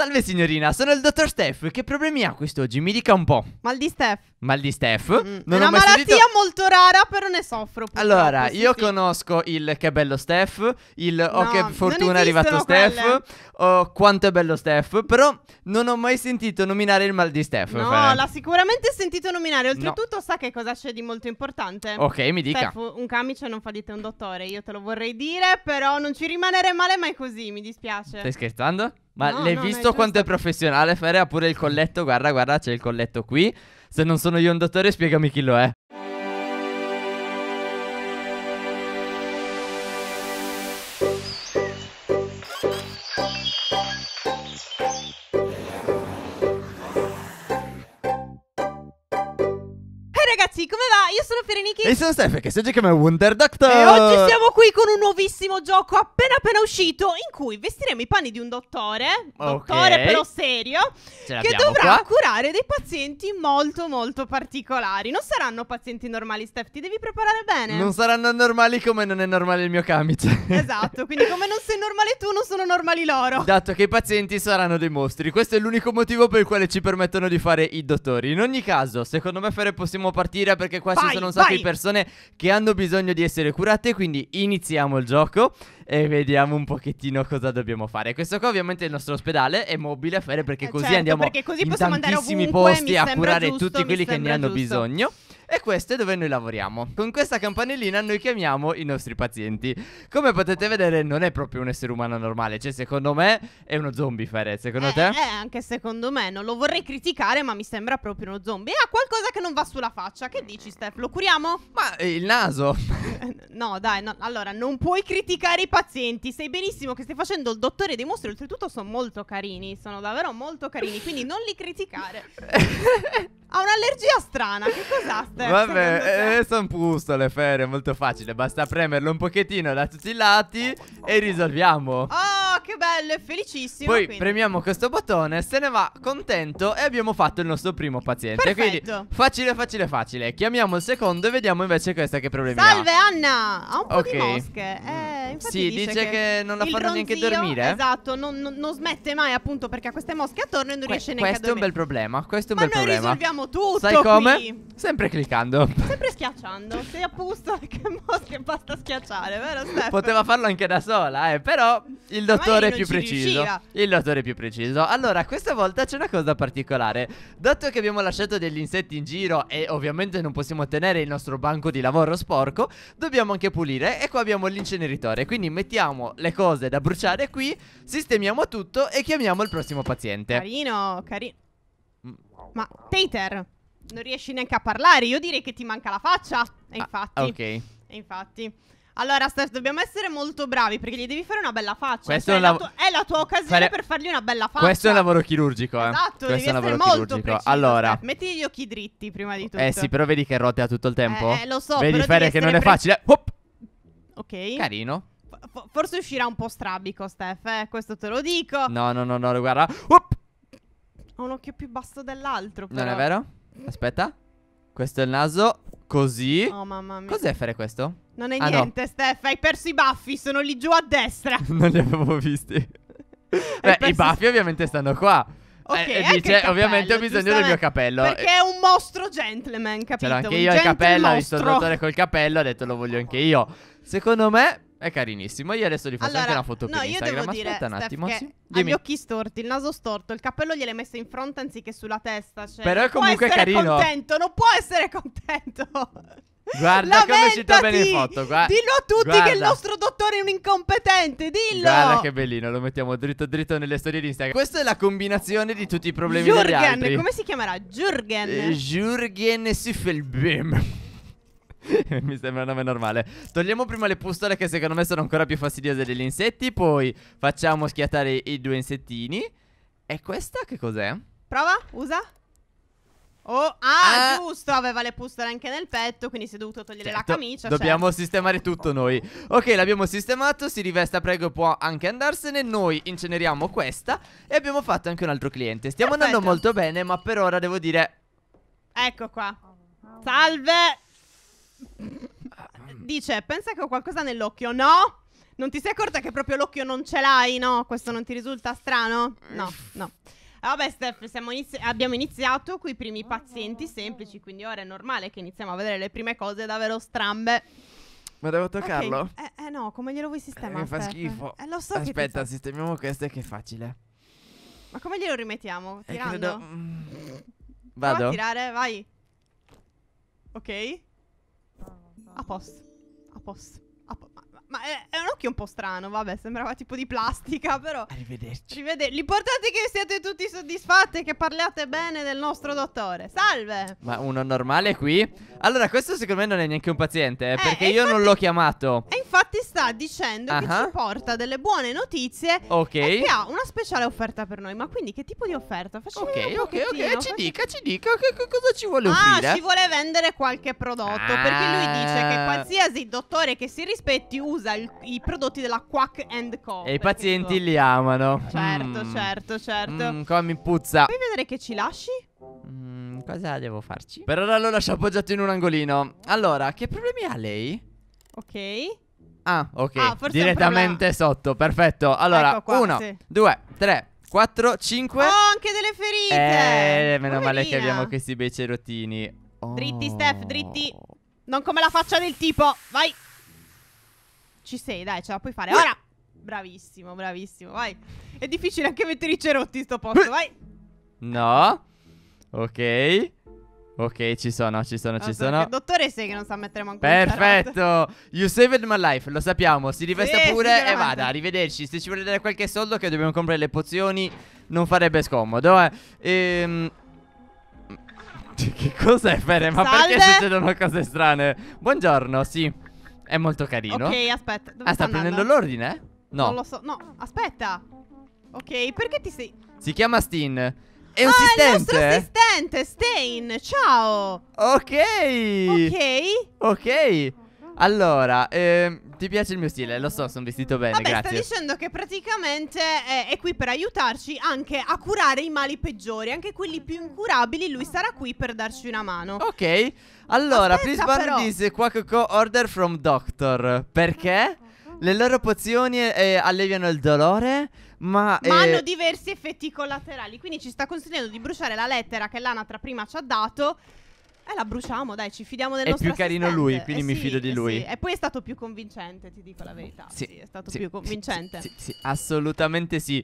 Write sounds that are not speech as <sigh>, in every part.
Salve signorina, sono il dottor Steph. Che problemi ha quest'oggi? Mi dica un po'. Mal di Steph. Mal di Steph? Mm. Non è una malattia sentito... molto rara, però ne soffro. Allora, io sì. conosco il che bello Steph, il no, oh che fortuna è arrivato quelle. Steph, oh quanto è bello Steph, però non ho mai sentito nominare il mal di Steph. No, per... l'ha sicuramente sentito nominare. Oltretutto no. sa che cosa c'è di molto importante? Ok, mi dica. Steph, un camice non fa di te un dottore, io te lo vorrei dire, però non ci rimanere male mai così, mi dispiace. Stai scherzando? Ma no, l'hai no, visto quanto è professionale? Fere ha pure il colletto. Guarda, guarda, c'è il colletto qui. Se non sono io un dottore, spiegami chi lo è. Masteri Niki E sono Steph che si gioca come Wonder Doctor E oggi siamo qui con un nuovissimo gioco appena appena uscito In cui vestiremo i panni di un dottore Dottore okay. però serio Che dovrà qua. curare dei pazienti molto molto particolari Non saranno pazienti normali Steph, ti devi preparare bene Non saranno normali come non è normale il mio camice Esatto, quindi come non sei normale tu non sono normali loro Dato che i pazienti saranno dei mostri Questo è l'unico motivo per il quale ci permettono di fare i dottori In ogni caso, secondo me fare possiamo partire perché qua Vai. ci sono un sacco Vai. persone che hanno bisogno di essere curate, quindi iniziamo il gioco e vediamo un pochettino cosa dobbiamo fare. Questo qua ovviamente il nostro ospedale è mobile a fare perché eh, così certo, andiamo perché così in tantissimi ovunque, posti a curare giusto, tutti quelli che ne hanno giusto. bisogno. E questo è dove noi lavoriamo. Con questa campanellina noi chiamiamo i nostri pazienti. Come potete vedere non è proprio un essere umano normale, cioè secondo me è uno zombie Fere, secondo eh, te? Eh, anche secondo me, non lo vorrei criticare ma mi sembra proprio uno zombie. Ha qualcosa che non va sulla faccia, che dici Steph? Lo curiamo? Ma eh, il naso. <laughs> no dai, no. allora non puoi criticare i pazienti, sai benissimo che stai facendo il dottore dei mostri, oltretutto sono molto carini, sono davvero molto carini, quindi non li criticare. <laughs> Ha un'allergia strana, che cos'ha Steph? Vabbè, eh, eh sono le ferie, è molto facile Basta premerlo un pochettino da tutti i lati e risolviamo Oh, che bello, è felicissimo Poi quindi. premiamo questo bottone, se ne va contento e abbiamo fatto il nostro primo paziente Perfetto. Quindi facile, facile, facile Chiamiamo il secondo e vediamo invece questa che problemi Salve, ha. Anna! Ha un po' okay. di mosche eh, mm. Sì, dice, dice che, che, non la fanno ronzio, neanche dormire Esatto, non, non, non, smette mai appunto perché ha queste mosche attorno e non que riesce neanche a dormire Questo è un bel problema, questo è un Ma bel problema Ma risolviamo Vediamo tutto Sai come? Qui. Sempre cliccando Sempre schiacciando Sei a apposta <laughs> che mosche basta schiacciare Vero Steph? Poteva farlo anche da sola eh Però il dottore è più preciso riuscirà. Il dottore è più preciso Allora questa volta c'è una cosa particolare Dato che abbiamo lasciato degli insetti in giro E ovviamente non possiamo tenere il nostro banco di lavoro sporco Dobbiamo anche pulire E qua abbiamo l'inceneritore Quindi mettiamo le cose da bruciare qui Sistemiamo tutto e chiamiamo il prossimo paziente Carino, carino Mm. Ma Peter, non riesci neanche a parlare. Io direi che ti manca la faccia. E ah, infatti. Ah, ok. E infatti. Allora, Steph, dobbiamo essere molto bravi perché gli devi fare una bella faccia. Cioè, è, la è, la tua occasione fare... per fargli una bella faccia. Questo è un lavoro chirurgico, eh. Esatto, Questo è un lavoro molto preciso. Allora, Steph. metti gli occhi dritti prima di eh, tutto. Eh sì, però vedi che rotea tutto il tempo. Eh, eh lo so. Vedi, fare che non è facile. Hop. Ok. Carino. F- forse uscirà un po' strabico, Steph, eh, questo te lo dico. No, no, no, no, guarda. Hop. Ho un occhio più basso dell'altro. Però. Non è vero? Aspetta. Questo è il naso. Così. Oh, mamma mia. Cos'è fare questo? Non è ah, niente, no. Steph. Hai perso i baffi. Sono lì giù a destra. <laughs> non li avevo visti. Beh, perso... i baffi ovviamente stanno qua. Eh, ok, eh, e dice, capello, ovviamente ho bisogno del mio capello. Perché è un mostro gentleman, capito? C'era anche io il capello, ho visto il rotore col capello, ha detto lo voglio anche io. Secondo me è carinissimo. Io adesso gli faccio allora, anche una foto no, per Instagram. Devo Aspetta un attimo. Sì. Ha gli occhi storti, il naso storto, il cappello gliel'hai messo in fronte anziché sulla testa. Cioè, Però è comunque può carino. Non contento, non può essere contento. Guarda Lamentati, come è uscita bene in foto. Gua- dillo a tutti guarda. che il nostro dottore è un incompetente. Dillo. Guarda che bellino, lo mettiamo dritto dritto nelle storie di Instagram. Questa è la combinazione di tutti i problemi Jürgen, degli altri. come si chiamerà? Jürgen. Eh, Jürgen Siffelbeam. <laughs> Mi sembra un nome normale Togliamo prima le pustole che secondo me sono ancora più fastidiose degli insetti Poi facciamo schiattare i due insettini E questa che cos'è? Prova, usa Oh, ah, ah, giusto, aveva le pustole anche nel petto, quindi si è dovuto togliere certo, la camicia. Certo. Dobbiamo certo. sistemare tutto noi. Ok, l'abbiamo sistemato, si rivesta, prego, può anche andarsene. Noi inceneriamo questa e abbiamo fatto anche un altro cliente. Stiamo Perfetto. andando molto bene, ma per ora devo dire... Ecco qua. Salve! Dice, pensa che ho qualcosa nell'occhio. No? Non ti sei accorta che proprio l'occhio non ce l'hai, no? Questo non ti risulta strano? No, no. Ah, vabbè, Steph, inizi- abbiamo iniziato con i primi pazienti semplici, quindi ora è normale che iniziamo a vedere le prime cose davvero strambe. Ma devo toccarlo? Okay. Eh, eh, no, come glielo vuoi sistemare? Eh, mi fa Steph? schifo. Eh, lo so Aspetta, che sistemiamo questo e che è facile. Ma come glielo rimettiamo? Eh, Tirando? Eh, credo... Vado. Prova a tirare, vai. Ok. A posto. A posto. Ma è, è, un occhio un po' strano, vabbè, sembrava tipo di plastica, però. Arrivederci. Rivede- L'importante è che siate tutti soddisfatti e che parliate bene del nostro dottore. Salve! Ma uno normale qui? Allora, questo secondo me non è neanche un paziente, eh, eh perché io infatti, non l'ho chiamato. E infatti sta dicendo uh -huh. che ci porta delle buone notizie. Ok. E che ha una speciale offerta per noi. Ma quindi che tipo di offerta? Facciamo Ok, ok, ok. Ci dica, ci dica che, che cosa ci vuole ah, offrire. Ah, ci vuole vendere qualche prodotto. Ah. Perché lui dice che ah. qualsiasi dottore che si rispetti usa usa il, i prodotti della Quack and Co. E i pazienti tipo... li amano. Certo, mm. certo, certo. Mm, come mi puzza. Vuoi vedere che ci lasci? Mm, cosa devo farci? Per ora lo lascio appoggiato in un angolino. Allora, che problemi ha lei? Ok. Ah, ok. Ah, Direttamente sotto, perfetto. Allora, ecco qua, uno, sì. due, tre, 4, 5 Oh, anche delle ferite Eh, meno Poverina. male che abbiamo questi bei cerotini oh. Dritti, Steph, dritti Non come la faccia del tipo Vai ci sei, dai, ce la puoi fare. Ora! Bravissimo, bravissimo, vai. È difficile anche mettere i cerotti in sto posto, vai. No. Ok. Ok, ci sono, ci sono, ci sono. Il dottore sei che non sa mettere manco Perfetto. You saved my life, lo sappiamo. Si rivesta sì, pure e vada. Arrivederci. Se ci vuole dare qualche soldo che dobbiamo comprare le pozioni, non farebbe scomodo. Eh. Ehm... <laughs> Che cos'è, Fere? Ma Salve. perché succedono cose strane? Buongiorno, sì. È molto carino. Ok, aspetta. Dove ah, sta, andando? prendendo l'ordine? No. Non lo so. No, aspetta. Ok, perché ti sei. Si chiama Steen. È un ah, assistente. È il nostro assistente, Stain. Ciao. Ok. Ok. Ok. Allora, ehm, ti piace il mio stile? Lo so, sono vestito bene, Vabbè, grazie. Sta dicendo che praticamente eh, è qui per aiutarci anche a curare i mali peggiori, anche quelli più incurabili, lui sarà qui per darci una mano. Ok, allora, Aspetta, please dice qualcosa order from doctor. Perché? Le loro pozioni eh, alleviano il dolore, ma... ma eh... hanno diversi effetti collaterali, quindi ci sta consigliando di bruciare la lettera che l'anatra prima ci ha dato eh, la bruciamo, dai, ci fidiamo del È nostro più carino lui, eh, quindi Eh mi sì, fido di eh, lui. sì. E poi è stato più convincente, ti dico la verità. Sì, Sì, è stato Sì, più convincente. Sì, sì, assolutamente sì.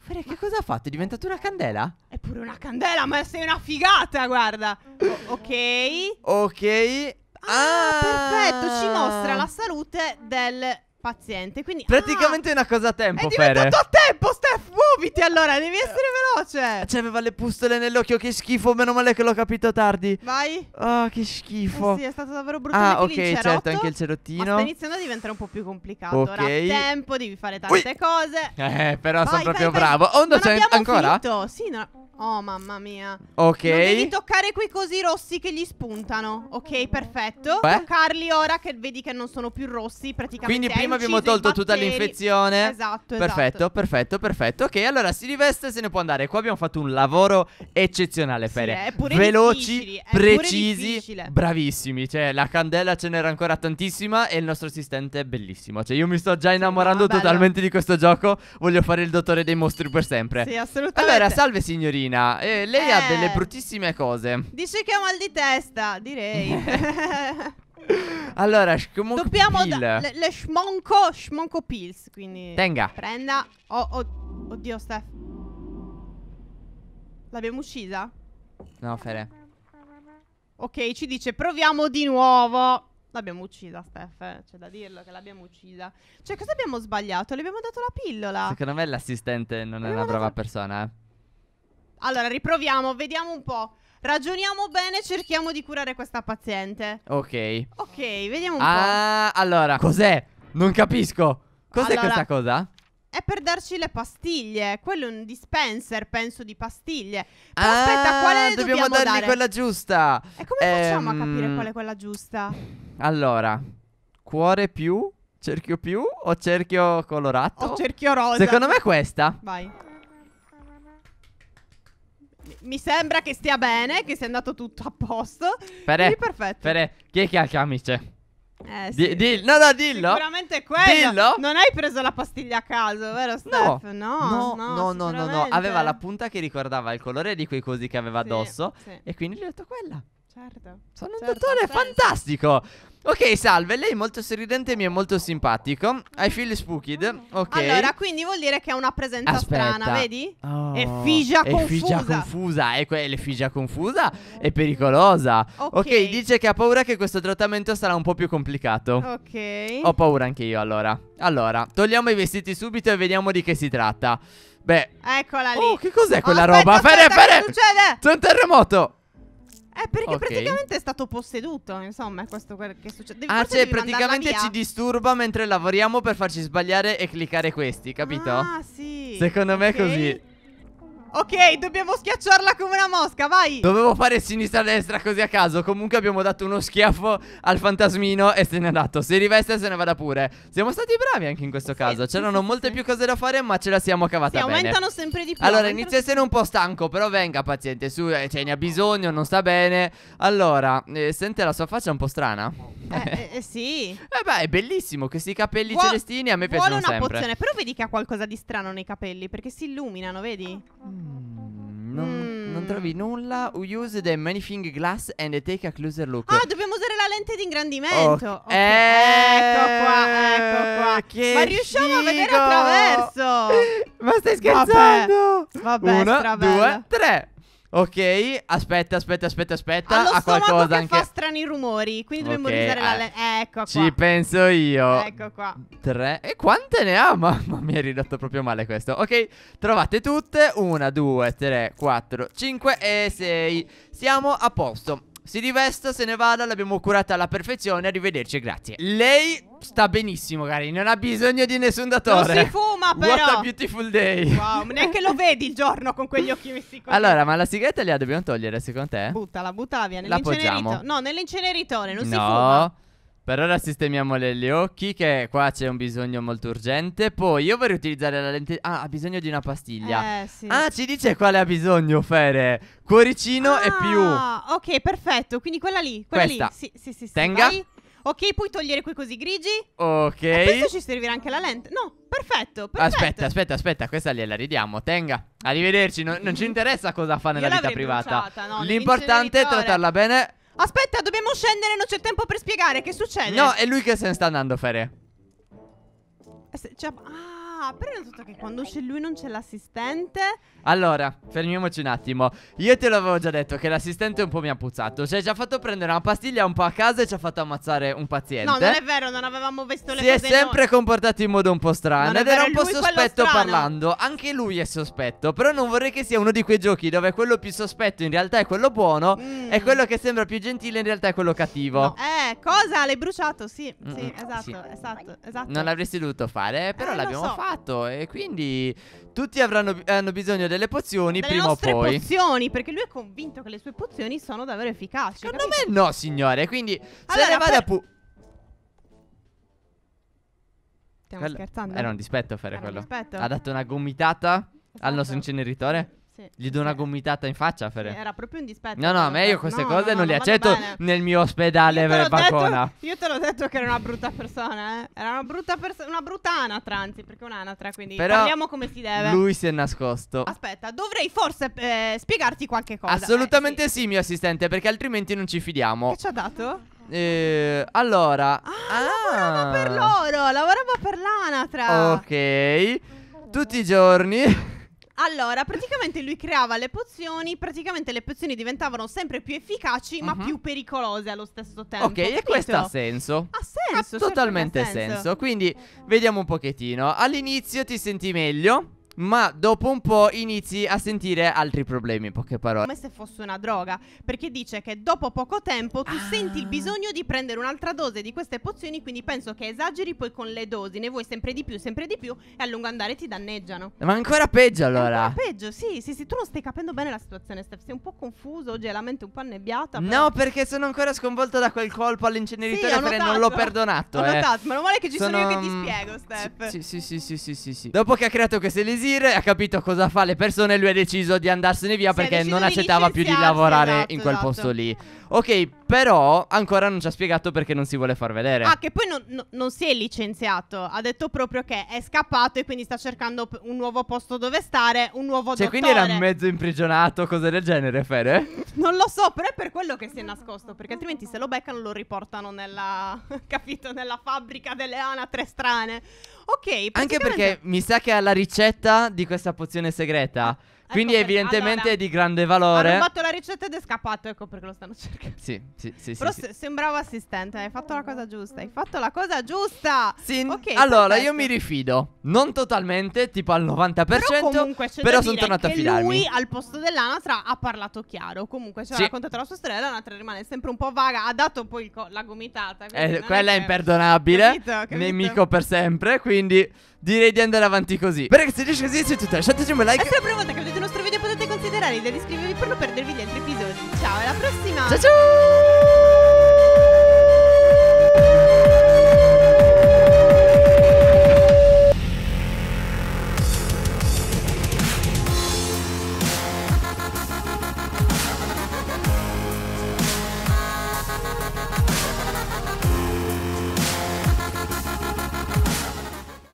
Fede, che cosa ha fatto? È diventata una candela? È pure una candela, ma sei una figata, guarda. O- ok. Ok. Ah, perfetto, ci ah. mostra la salute del paziente. Quindi ah, Praticamente è una cosa a tempo, è Fede. diventato a tempo, Steph. Wow! muoviti allora, devi eh. essere veloce. Eh, cioè, aveva le pustole nell'occhio, che schifo. Meno male che l'ho capito tardi. Vai. Oh, che schifo. Eh sì, è stato davvero brutto. Ah, ok, certo, anche il cerottino. Ma sta iniziando a diventare un po' più complicato. Ok. Ora hai tempo, devi fare tante Ui. cose. Eh, però sono proprio vai, bravo. Onda c'è ancora? Finito. Sì, no. Oh mamma mia Ok Non devi toccare quei cosi rossi che gli spuntano Ok perfetto Beh. Toccarli ora che vedi che non sono più rossi praticamente Quindi prima abbiamo tolto tutta l'infezione Esatto esatto. perfetto perfetto perfetto. Ok allora si riveste e se ne può andare Qua abbiamo fatto un lavoro eccezionale Fede sì, Veloci precisi Bravissimi Cioè la candela ce n'era ancora tantissima E il nostro assistente è bellissimo Cioè io mi sto già innamorando sì, totalmente di questo gioco Voglio fare il dottore dei mostri per sempre Sì assolutamente Allora salve signorina poverina. E lei eh. ha delle eh. bruttissime cose. Dice che ha mal di testa, direi. <laughs> Allora, schmonco Dobbiamo pill. Da, le, le schmonco, schmonco pills, quindi... Tenga. Prenda. Oh, oh, oddio, Steph. L'abbiamo uccisa? No, Fere. Ok, ci dice proviamo di nuovo. L'abbiamo uccisa, Steph. Eh. C'è da dirlo che l'abbiamo uccisa. Cioè, cosa abbiamo sbagliato? Le abbiamo dato la pillola. Secondo me l'assistente non è una brava dato... persona, eh. Allora, riproviamo, vediamo un po'. Ragioniamo bene, cerchiamo di curare questa paziente. Ok. Ok, vediamo un ah, po'. Allora, cos'è? Non capisco. Cos'è allora, questa cosa? È per darci le pastiglie. Quello è un dispenser, penso, di pastiglie. Però ah, aspetta, quale dobbiamo, dobbiamo dargli dare? quella giusta. E come ehm... facciamo a ehm, capire qual è quella giusta? Allora, cuore più, cerchio più o cerchio colorato? O cerchio rosa. Secondo me è questa. Vai mi sembra che stia bene, che sia andato tutto a posto. Fere, perfetto. Fere, chi è che ha il camice? Cioè, eh, sì. Di, di, no, no, dillo. Sicuramente quello. Dillo. Non hai preso la pastiglia a caso, vero Steph? No, no, no, no, no, no, no. Aveva la punta che ricordava il colore di quei cosi che aveva addosso. Sì. E quindi gli ho detto quella. Certo. Sono certo, un dottore certo. fantastico. Ok, salve, lei è molto sorridente e mi è molto simpatico. I feel spooky, Ok. Allora, quindi vuol dire che ha una presenza Aspetta. strana, vedi? Oh, è figia è confusa. Figia confusa. E quella confusa è pericolosa. Okay. ok, dice che ha paura che questo trattamento sarà un po' più complicato. Ok. Ho paura anche io, allora. Allora, togliamo i vestiti subito e vediamo di che si tratta. Beh, eccola lì. Oh, che cos'è quella aspetta, roba? Aspetta, fare, Fere! Che succede? C'è un terremoto. Eh, perché okay. praticamente è stato posseduto, insomma, è questo che succede. ah, cioè, praticamente ci disturba mentre lavoriamo per farci sbagliare e cliccare questi, capito? Ah, sì. Secondo okay. me è così. Ok, dobbiamo schiacciarla come una mosca, vai Dovevo fare sinistra-destra così a caso Comunque abbiamo dato uno schiaffo al fantasmino e se n'è andato Se riveste se ne vada pure Siamo stati bravi anche in questo sì, caso C'erano sì, sì, molte più cose da fare ma ce la siamo cavata sì, bene aumentano sempre di più Allora, inizia a essere un po' stanco Però venga, paziente, su, eh, ce ne ha bisogno, non sta bene Allora, eh, sente la sua faccia un po' strana? Eh, <laughs> eh, eh sì Eh beh, è bellissimo, questi capelli Vuo celestini a me piacciono sempre Vuole una pozione, però vedi che ha qualcosa di strano nei capelli Perché si illuminano, vedi? Mm non trovi mm. nulla. Use the magnifying glass and take a closer look. Ah, dobbiamo usare la lente di ingrandimento. Oh, okay. eh, ecco qua, ecco qua. Che Ma riusciamo figo. a vedere attraverso. <laughs> Ma stai scherzando? Vabbè, Vabbè Uno, due, tre. Ok, aspetta, aspetta, aspetta, aspetta. Allo ha qualcosa che anche. fa strani rumori, quindi okay, dobbiamo risare la eh, lente. Eh, ecco qua. Ci penso io. Ecco qua. Tre. E quante ne ha? <laughs> Mamma mi è ridotto proprio male questo. Ok, trovate tutte. Una, due, tre, quattro, cinque e sei. Siamo a posto. Si divesta, se ne vada, l'abbiamo curata alla perfezione, arrivederci, grazie. Lei sta benissimo, cari. Non ha bisogno di nessun datore. Non si fuma, però. What a beautiful day. Wow, neanche lo vedi il giorno con quegli occhi messi così. Allora, ma la sigaretta la dobbiamo togliere, secondo te? Buttala, buttala via nell'inceneritore. No, nell'inceneritore, non no. si fuma. No. Per ora sistemiamo le, gli occhi che qua c'è un bisogno molto urgente. Poi io vorrei utilizzare la lente... Ah, ha bisogno di una pastiglia. Eh, sì. Ah, ci dice quale ha bisogno, Fere. Cuoricino ah, e più. Ah, ok, perfetto. Quindi quella lì. Quella Questa. lì. Sì, sì, sì. Tenga. Vai. Ok, puoi togliere qui così grigi. Ok. E questo ci servirà anche la lente. No, perfetto, perfetto. Aspetta, aspetta, aspetta. Questa gliela ridiamo. Tenga. Arrivederci. Non, non ci interessa cosa fa nella Io vita privata. No, L'importante è trattarla bene. Aspetta, dobbiamo scendere. Non c'è tempo per spiegare. Che succede? No, è lui che se ne sta andando, Fere. Eh, cioè, ah. Ah, però è innanzitutto che quando c'è lui non c'è l'assistente. Allora, fermiamoci un attimo. Io te l'avevo già detto che l'assistente un po' mi ha puzzato. Cioè, ci ha fatto prendere una pastiglia un po' a casa e ci ha fatto ammazzare un paziente. No, non è vero, non avevamo visto le si cose. Si è sempre noi. comportato in modo un po' strano. Ed era un po' sospetto parlando. Anche lui è sospetto. Però non vorrei che sia uno di quei giochi dove quello più sospetto in realtà è quello buono. Mm. E quello che sembra più gentile in realtà è quello cattivo. No. Eh, cosa? L'hai bruciato? Sì, sì, -mm. esatto, sì. esatto, esatto. Non l'avresti dovuto fare, però eh, l'abbiamo so. fatto fatto E quindi tutti avranno, hanno bisogno delle pozioni delle prima o poi Delle pozioni Perché lui è convinto che le sue pozioni sono davvero efficaci Secondo capito? me no signore Quindi allora, se ne vada per... pu... Stiamo Quello... scherzando Era un dispetto fare Era quello dispetto. Ha dato una gomitata esatto. al nostro inceneritore sì, Gli do una gomitata in faccia, Fere. Era proprio un dispetto. No, no, a me io queste no, cose no, non le accetto bene. nel mio ospedale per Bacona. Detto, <laughs> io te l'ho detto che era una brutta persona, eh. Era una brutta persona, una brutta anatra, anzi, perché è un'anatra, quindi Però parliamo come si deve. Lui si è nascosto. Aspetta, dovrei forse eh, spiegarti qualche cosa. Assolutamente eh, sì. sì. mio assistente, perché altrimenti non ci fidiamo. Che ci ha dato? Eh, allora, ah, ah. lavorava per ah. loro, lavorava per l'anatra. Ok. Tutti i giorni allora, praticamente lui creava le pozioni, praticamente le pozioni diventavano sempre più efficaci ma mhm. più pericolose allo stesso tempo. Ok, e questo ha senso. Ha senso, certo che ha totalmente senso. Quindi vediamo un pochettino. All'inizio ti senti meglio ma dopo un po' inizi a sentire altri problemi, in poche parole. Come se fosse una droga, perché dice che dopo poco tempo tu ah. senti il bisogno di prendere un'altra dose di queste pozioni, quindi penso che esageri poi con le dosi, ne vuoi sempre di più, sempre di più e a lungo andare ti danneggiano. Ma ancora peggio allora. Ancora peggio, sì, sì, sì, tu non stai capendo bene la situazione, Steph, sei un po' confuso, oggi è la mente un po' annebbiata. Però... No, perché sono ancora sconvolto da quel colpo all'inceneritore sì, perché non l'ho perdonato. Ho eh. notato, ma non male che ci sono, sono io che ti spiego, Steph. Sì, sì, sì, sì, sì, sì, sì. Dopo che ha creato queste lesioni Sir ha capito cosa fa le persone e lui ha deciso di andarsene via si perché non accettava più di lavorare esatto, in quel esatto. posto lì. Ok, però ancora non ci ha spiegato perché non si vuole far vedere. Ah, che poi non, no, non si è licenziato. Ha detto proprio che è scappato e quindi sta cercando un nuovo posto dove stare, un nuovo cioè, dottore. Cioè, quindi era mezzo imprigionato, cose del genere, Fede? <laughs> non lo so, però è per quello che si è nascosto. Perché altrimenti se lo beccano lo riportano nella. <laughs> capito? Nella fabbrica delle anatre strane. Ok, praticamente... Anche perché mi sa che ha la ricetta di questa pozione segreta ah. Ecco quindi ecco evidentemente allora, è di grande valore. Hanno fatto la ricetta ed è scappato, ecco perché lo stanno cercando. Sì, sì, sì. Però sì, se- sì. sei assistente, hai fatto la cosa giusta, hai fatto la cosa giusta. Sì, ok. Allora, perfetto. io mi rifido. Non totalmente, tipo al 90%, però, comunque c'è però sono tornato a fidarmi. lui al posto dell'anatra ha parlato chiaro, comunque ci ha sì. raccontato la sua storia, l'anatra rimane sempre un po' vaga, ha dato poi co- la gomitata. Eh, quella è, è imperdonabile, capito, capito. nemico per sempre, quindi direi di andare avanti così. Perché se dici così, se tu te lasciate un like. È sempre una volta che piaciuto il nostro video potete considerare di iscrivervi per non perdervi gli altri episodi. Ciao, alla prossima! Ciao ciao!